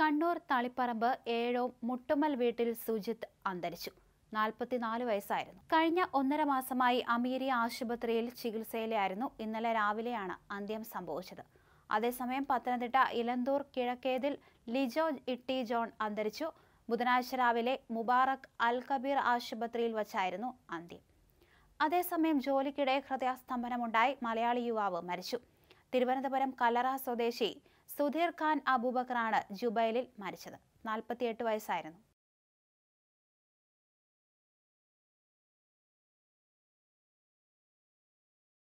കണ്ണൂർ തളിപ്പറമ്പ് ഏഴോം മുട്ടുമ്മൽ വീട്ടിൽ സുജിത്ത് അന്തരിച്ചു നാൽപ്പത്തിനാല് വയസ്സായിരുന്നു കഴിഞ്ഞ ഒന്നര മാസമായി അമീരി ആശുപത്രിയിൽ ചികിത്സയിലായിരുന്നു ഇന്നലെ രാവിലെയാണ് അന്ത്യം സംഭവിച്ചത് അതേസമയം പത്തനംതിട്ട ഇലന്തൂർ കിഴക്കേതിൽ ലിജോ ഇട്ടി ജോൺ അന്തരിച്ചു ബുധനാഴ്ച രാവിലെ മുബാറക് അൽ കബീർ ആശുപത്രിയിൽ വച്ചായിരുന്നു അന്ത്യം അതേസമയം ജോലിക്കിടെ ഹൃദയസ്തംഭനമുണ്ടായി മലയാളി യുവാവ് മരിച്ചു തിരുവനന്തപുരം കല്ലറ സ്വദേശി സുധീർ ഖാൻ അബൂബക്കറാണ് ജുബൈലിൽ മരിച്ചത് നാൽപ്പത്തിയെട്ട് വയസ്സായിരുന്നു